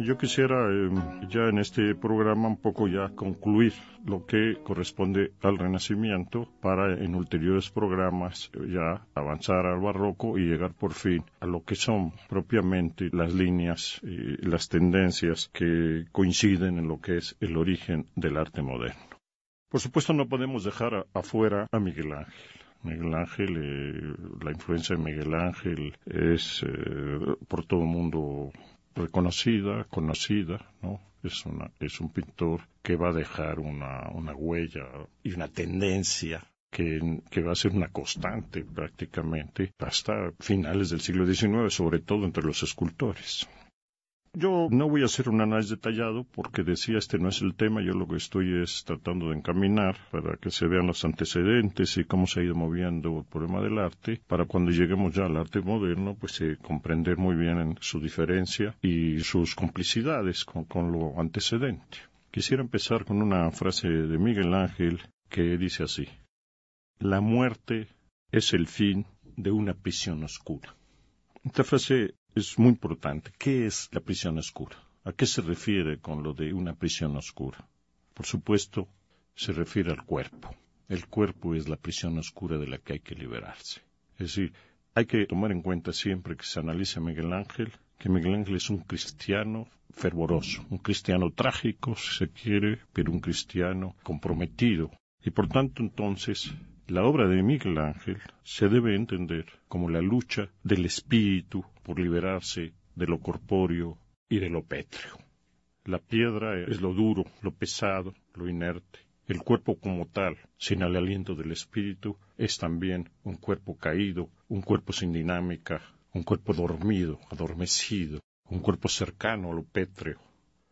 Yo quisiera em, ya en este programa un poco ya concluir lo que corresponde al Renacimiento para en ulteriores programas eh, ya avanzar al barroco y llegar por fin a lo que son propiamente las líneas y eh, las tendencias que coinciden en lo que es el origen del arte moderno. Por supuesto no podemos dejar afuera a Miguel Ángel. Miguel Ángel, eh, la influencia de Miguel Ángel es por todo el mundo reconocida, conocida, ¿no? Es, una, es un pintor que va a dejar una, una huella y una tendencia que, que, va a ser una constante prácticamente hasta finales del siglo XIX, sobre todo entre los escultores yo no voy a hacer un análisis detallado porque decía este no es el tema, yo lo que estoy es tratando de encaminar para que se vean los antecedentes y cómo se ha ido moviendo el problema del arte, para cuando lleguemos ya al arte moderno, pues eh, comprender muy bien su diferencia y sus complicidades con lo antecedente. Quisiera empezar con una frase de Miguel Ángel que dice así, La muerte es el fin de una prisión oscura. Esta frase es muy importante. ¿Qué es la prisión oscura? ¿A qué se refiere con lo de una prisión oscura? Por supuesto, se refiere al cuerpo. El cuerpo es la prisión oscura de la que hay que liberarse. Es decir, hay que tomar en cuenta siempre que se analiza a Miguel Ángel que Miguel Ángel es un cristiano fervoroso, un cristiano trágico, si se quiere, pero un cristiano comprometido. Y por tanto, entonces, la obra de Miguel Ángel se debe entender como la lucha del espíritu por liberarse de lo corpóreo y de lo pétreo. La piedra es lo duro, lo pesado, lo inerte. El cuerpo como tal, sin el aliento del espíritu, es también un cuerpo caído, un cuerpo sin dinámica, un cuerpo dormido, adormecido, un cuerpo cercano a lo pétreo.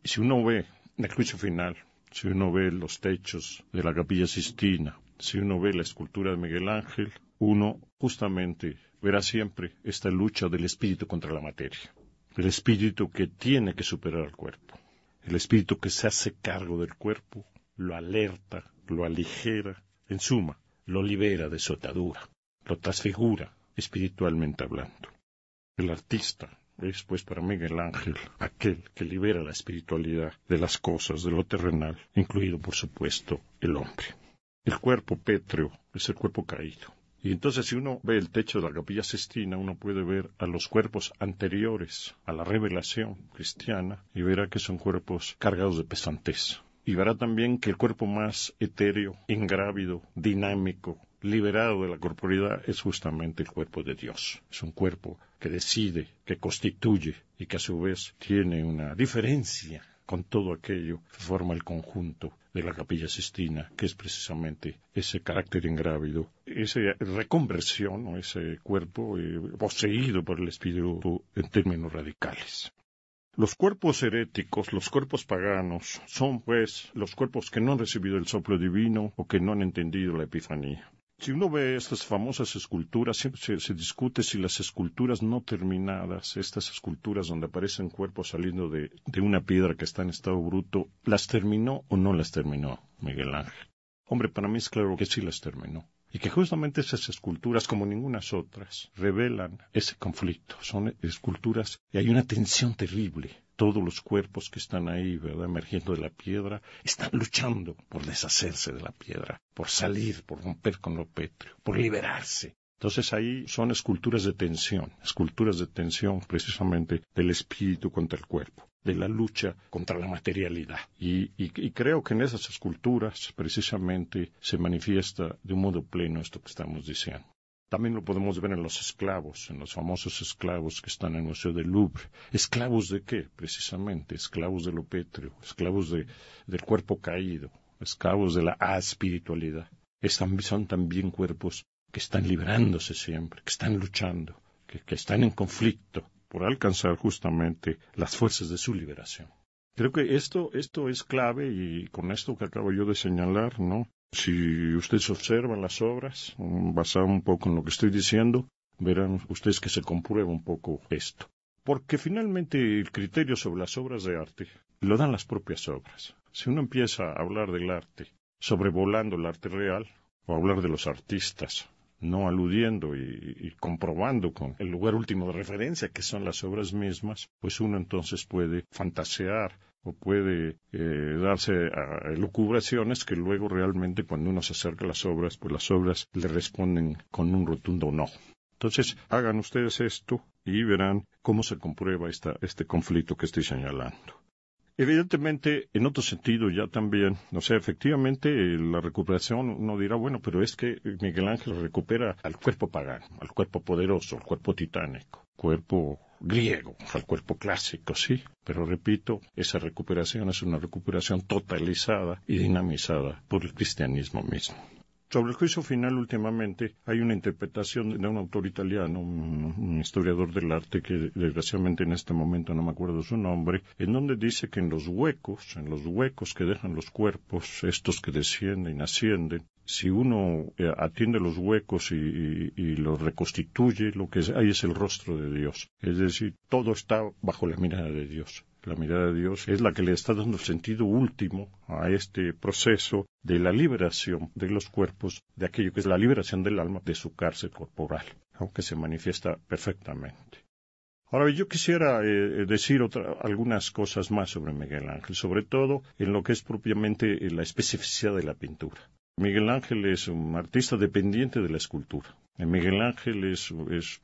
Y si uno ve el juicio final, si uno ve los techos de la capilla Sistina, si uno ve la escultura de Miguel Ángel, uno justamente verá siempre esta lucha del espíritu contra la materia, el espíritu que tiene que superar al cuerpo, el espíritu que se hace cargo del cuerpo, lo alerta, lo aligera, en suma, lo libera de su atadura, lo transfigura espiritualmente hablando. El artista es, pues, para Miguel Ángel, aquel que libera la espiritualidad de las cosas, de lo terrenal, incluido, por supuesto, el hombre el cuerpo pétreo, es el cuerpo caído. Y entonces si uno ve el techo de la capilla Sestina, uno puede ver a los cuerpos anteriores a la revelación cristiana y verá que son cuerpos cargados de pesantez. Y verá también que el cuerpo más etéreo, ingrávido, dinámico, liberado de la corporidad es justamente el cuerpo de Dios. Es un cuerpo que decide, que constituye y que a su vez tiene una diferencia con todo aquello que forma el conjunto de la Capilla Sistina, que es precisamente ese carácter ingrávido, esa reconversión, o ese cuerpo eh, poseído por el espíritu en términos radicales. Los cuerpos heréticos, los cuerpos paganos, son pues los cuerpos que no han recibido el soplo divino o que no han entendido la Epifanía. Si uno ve estas famosas esculturas, siempre se, discute si las esculturas no terminadas, estas esculturas donde aparecen cuerpos saliendo de, de una piedra que está en estado bruto, las terminó o no las terminó Miguel Ángel. Hombre, para mí es claro que sí las terminó y que justamente esas esculturas, como ningunas otras, revelan ese conflicto. Son esculturas y hay una tensión terrible. Todos los cuerpos que están ahí, ¿verdad? Emergiendo de la piedra, están luchando por deshacerse de la piedra, por salir, por romper con lo pétreo, por liberarse. Entonces ahí son esculturas de tensión, esculturas de tensión precisamente del espíritu contra el cuerpo de la lucha contra la materialidad. Y, creo que en esas esculturas precisamente se manifiesta de un modo pleno esto que estamos diciendo. También lo podemos ver en los esclavos, en los famosos esclavos que están en el Museo del Louvre. ¿Esclavos de qué? Precisamente, esclavos de lo pétreo, esclavos de, del cuerpo caído, esclavos de la espiritualidad. Están, son también cuerpos que están liberándose siempre, que están luchando, que, que están en conflicto, por alcanzar justamente las fuerzas de su liberación. Creo que esto, esto es clave y con esto que acabo yo de señalar, ¿no? Si ustedes observan las obras, mm, basado un poco en lo que estoy diciendo, verán ustedes que se comprueba un poco esto. Porque finalmente el criterio sobre las obras de arte lo dan las propias obras. Si uno empieza a hablar del arte, sobrevolando el arte real, o hablar de los artistas, no aludiendo y, comprobando con el lugar último de referencia, que son las obras mismas, pues uno entonces puede fantasear o puede eh, darse a lucubraciones que luego realmente cuando uno se acerca a las obras, pues las obras le responden con un rotundo no. Entonces, hagan ustedes esto y verán cómo se comprueba esta, este conflicto que estoy señalando. Evidentemente, en otro sentido ya también, o sea, efectivamente eh, la recuperación, uno dirá, bueno, pero es que Miguel Ángel recupera al cuerpo pagano, al cuerpo poderoso, al cuerpo titánico, cuerpo griego, al cuerpo clásico, sí, pero repito, esa recuperación es una recuperación totalizada y dinamizada por el cristianismo mismo. Sobre el juicio final, últimamente hay una interpretación de un autor italiano, un, historiador del arte que desgraciadamente en este momento no me acuerdo su nombre, en donde dice que en los huecos, en los huecos que dejan los cuerpos, estos que descienden y ascienden, si uno eh, atiende los huecos y, y, los reconstituye, lo que hay es el rostro de Dios. Es decir, todo está bajo la mirada de Dios la mirada de Dios, es la que le está dando sentido último a este proceso de la liberación de los cuerpos, de aquello que es la liberación del alma de su cárcel corporal, aunque se manifiesta perfectamente. Ahora, yo quisiera eh, eh, decir algunas cosas más sobre Miguel Ángel, sobre todo en lo que es propiamente eh, la especificidad de la pintura. Miguel Ángel es un artista dependiente de la escultura. Miguel Ángel es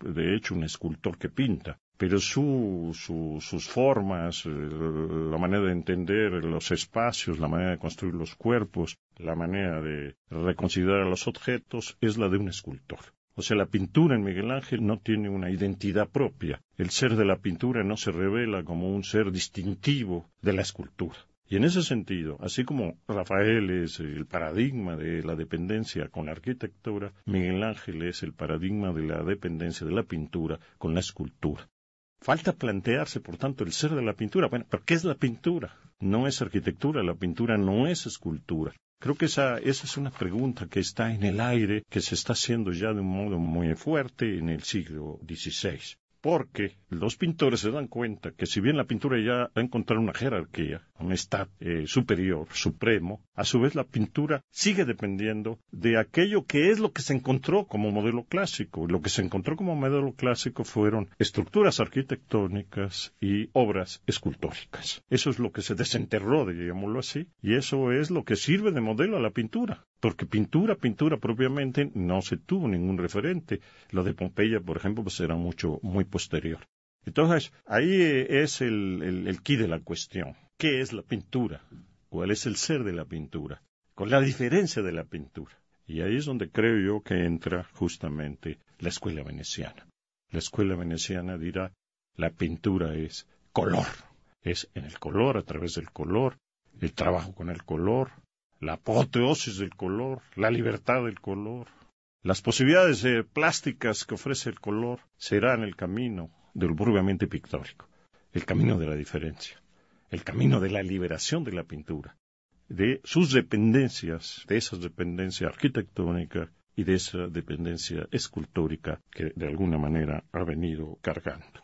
de hecho un escultor que pinta, pero sus formas, eh, la manera de entender los espacios, la manera de construir los cuerpos, la manera de reconsiderar los objetos es la de un escultor. O sea, la pintura en Miguel Ángel no tiene una identidad propia. El ser de la pintura no se revela como un ser distintivo de la escultura. Y en ese sentido, así como Rafael es el paradigma de la dependencia con la arquitectura, Miguel Ángel es el paradigma de la dependencia de la pintura con la escultura. Falta plantearse, por tanto, el ser de la pintura. Bueno, ¿pero qué es la pintura? No es arquitectura, la pintura no es escultura. Creo que esa, esa es una pregunta que está en el aire, que se está haciendo ya de un modo muy fuerte en el siglo XVI porque los pintores se dan cuenta que si bien la pintura ya ha encontrado una jerarquía, un estado eh, superior, supremo, a su vez la pintura sigue dependiendo de aquello que es lo que se encontró como modelo clásico. Lo que se encontró como modelo clásico fueron estructuras arquitectónicas y obras escultóricas. Eso es lo que se desenterró, digámoslo así, y eso es lo que sirve de modelo a la pintura porque pintura, pintura propiamente no se tuvo ningún referente. Lo de Pompeya, por ejemplo, pues era mucho, muy posterior. Entonces, ahí es el, el, quid de la cuestión. ¿Qué es la pintura? ¿Cuál es el ser de la pintura? ¿Cuál es la diferencia de la pintura? Y ahí es donde creo yo que entra justamente la escuela veneciana. La escuela veneciana dirá, la pintura es color, es en el color, a través del color, el trabajo con el color, la apoteosis del color, la libertad del color. Las posibilidades eh, plásticas que ofrece el color serán el camino del burbiamente pictórico, el camino de la diferencia, el camino de la liberación de la pintura, de sus dependencias, de esa dependencia arquitectónica y de esa dependencia escultórica que de alguna manera ha venido cargando.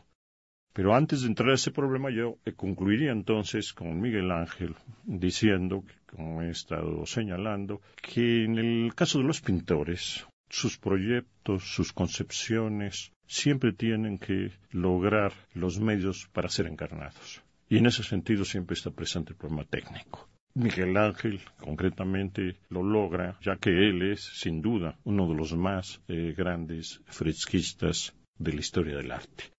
Pero antes de entrar a ese problema, yo eh, concluiría entonces con Miguel Ángel diciendo, como he estado señalando, que en el caso de los pintores, sus proyectos, sus concepciones, siempre tienen que lograr los medios para ser encarnados. Y en ese sentido siempre está presente el problema técnico. Miguel Ángel concretamente lo logra, ya que él es, sin duda, uno de los más eh, grandes fresquistas de la historia del arte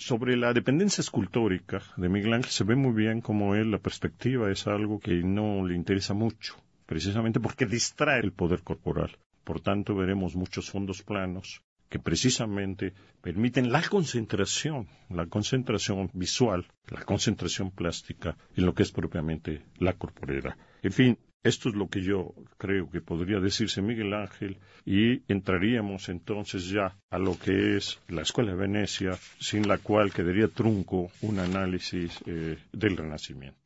sobre la dependencia escultórica de Miguel Ángel se ve muy bien cómo él la perspectiva es algo que no le interesa mucho, precisamente porque distrae el poder corporal. Por tanto, veremos muchos fondos planos que precisamente permiten la concentración, la concentración visual, la concentración plástica en lo que es propiamente la corporera. En fin, esto es lo que yo creo que podría decirse Miguel Ángel y entraríamos entonces ya a lo que es la Escuela de Venecia, sin la cual quedaría trunco un análisis eh, del Renacimiento.